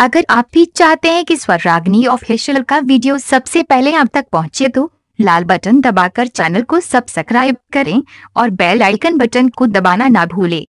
अगर आप भी चाहते हैं कि स्वरागनी ऑफिशियल का वीडियो सबसे पहले आप तक पहुंचे तो लाल बटन दबाकर चैनल को सब्सक्राइब करें और बेल आइकन बटन को दबाना ना भूलें।